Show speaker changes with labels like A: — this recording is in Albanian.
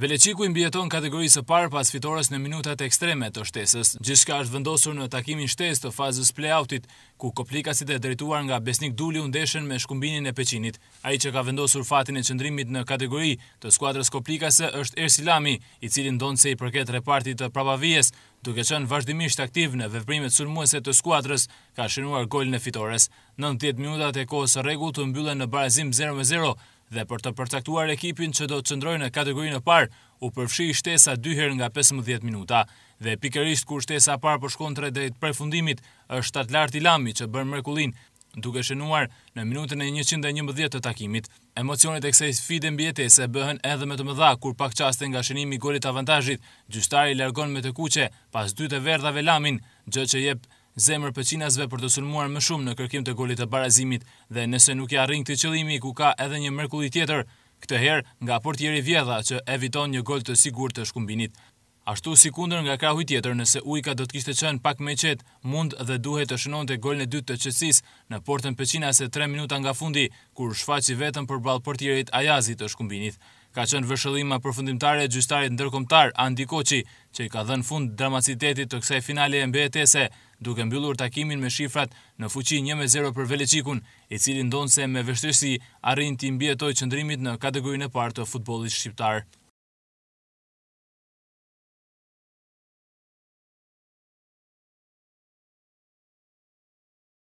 A: Veleçiku i mbieton kategorisë së parë pas fitores në minutat ekstreme të shtesës, gjithçka është vendosur në takimin shtesë të fazës play-outit, ku Koplikasit e drejtuar nga Besnik Duli u ndeshën me Shkumbinin e Peqinit. Ai që ka vendosur fatin e qëndrimit në kategori të skuadrës Koplikase është Ersi Lami, i cili ndonse i përket repartit të prapavijes, duke qenë vazhdimisht aktiv në veprimet sulmuese të skuadrës, ka shënuar gol e fitores. 90 minutat e kohës së rregullt mbyllen në barazim 0-0 dhe për të përcaktuar ekipin që do të qëndroj në kategorinë parë, u përfshi shtesa dyher nga 15 minuta, dhe pikërisht kur shtesa parë për shkontre dhe të prefundimit është të lartë i lami që bërë mrekulin, duke shënuar në minutën e 111 të takimit. Emocionet e kësaj sfide se bëhen edhe më të mëdha kur pak çaste nga shenimi i golit avantazhit, gjyqtari largon me të kuqe pas dy të verdhave Lamin, gjë që jep Zemër pëqinasve për të sulmuar më shumë në kërkim të golit të barazimit dhe nëse nuk ja rinjë të qëlimi ku ka edhe një mërkulli tjetër, këtë her nga portjeri vjedha që eviton një gol të sigur të shkumbinit. Ashtu si kunder nga krahu i tjetër nëse ujka do të kishtë të pak me qetë, mund dhe duhet të shënon të gol në dytë të qësis në portën pëqinas e 3 minuta nga fundi, kur shfaqi vetën për balë portjerit ajazi të shkumbinit ka qenë vëshëllima përfundimtare gjystarit ndërkomtar Andi Koqi, që i ka dhenë fund dramacitetit të kësaj finale e mbetese, duke mbyllur takimin me shifrat në fuqi 1-0 për Velecikun, i cili donë se me vështërsi arrin të imbjetoj qëndrimit në kategorin e partë të futbolit shqiptarë.